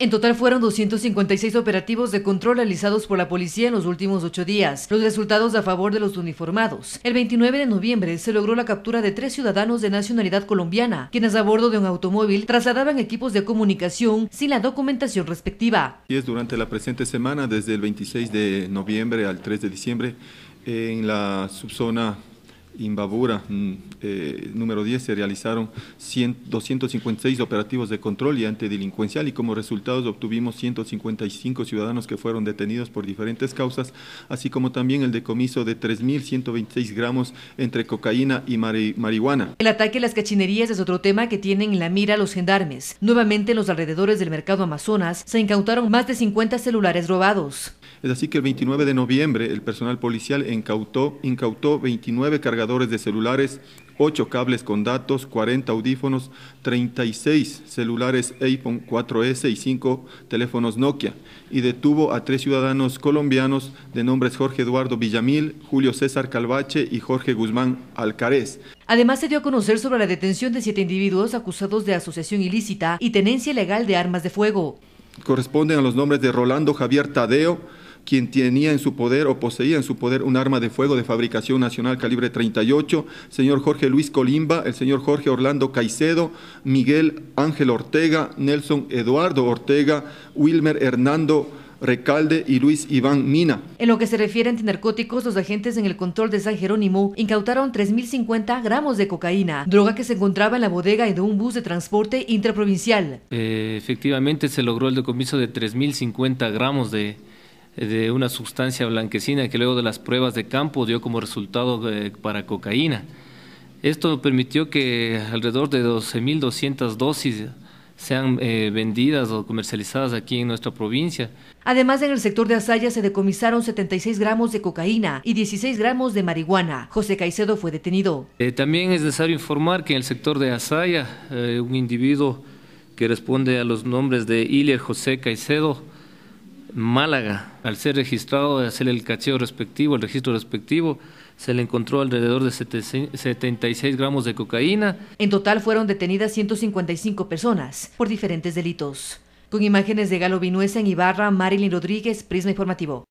En total fueron 256 operativos de control realizados por la policía en los últimos ocho días, los resultados a favor de los uniformados. El 29 de noviembre se logró la captura de tres ciudadanos de nacionalidad colombiana, quienes a bordo de un automóvil trasladaban equipos de comunicación sin la documentación respectiva. Y es durante la presente semana, desde el 26 de noviembre al 3 de diciembre, en la subzona Imbabura mm, eh, número 10 se realizaron 256 operativos de control y antidelincuencial y como resultados obtuvimos 155 ciudadanos que fueron detenidos por diferentes causas, así como también el decomiso de 3.126 gramos entre cocaína y marihuana. El ataque a las cachinerías es otro tema que tienen en la mira los gendarmes. Nuevamente en los alrededores del mercado Amazonas se incautaron más de 50 celulares robados. Es así que el 29 de noviembre el personal policial incautó, 29 cargadores de celulares, 8 cables con datos, 40 audífonos, 36 celulares iPhone 4S y 5 teléfonos Nokia y detuvo a tres ciudadanos colombianos de nombres Jorge Eduardo Villamil, Julio César Calvache y Jorge Guzmán Alcarés. Además se dio a conocer sobre la detención de siete individuos acusados de asociación ilícita y tenencia ilegal de armas de fuego. Corresponden a los nombres de Rolando Javier Tadeo, quien tenía en su poder o poseía en su poder un arma de fuego de fabricación nacional calibre 38, señor Jorge Luis Colimba, el señor Jorge Orlando Caicedo, Miguel Ángel Ortega, Nelson Eduardo Ortega, Wilmer Hernando. Recalde y Luis Iván Mina. En lo que se refiere a antinarcóticos, los agentes en el control de San Jerónimo incautaron 3.050 gramos de cocaína, droga que se encontraba en la bodega de un bus de transporte intraprovincial. Eh, efectivamente, se logró el decomiso de 3.050 gramos de de una sustancia blanquecina que luego de las pruebas de campo dio como resultado eh, para cocaína. Esto permitió que alrededor de 12.200 dosis sean eh, vendidas o comercializadas aquí en nuestra provincia. Además, en el sector de Asaya se decomisaron 76 gramos de cocaína y 16 gramos de marihuana. José Caicedo fue detenido. Eh, también es necesario informar que en el sector de Asaya, un individuo que responde a los nombres de Ilier José Caicedo, Málaga. Al ser registrado, al hacer el cacheo respectivo, el registro respectivo, se le encontró alrededor de 76 gramos de cocaína. En total fueron detenidas 155 personas por diferentes delitos. Con imágenes de Galo Vinuesa en Ibarra, Marilyn Rodríguez, Prisma Informativo.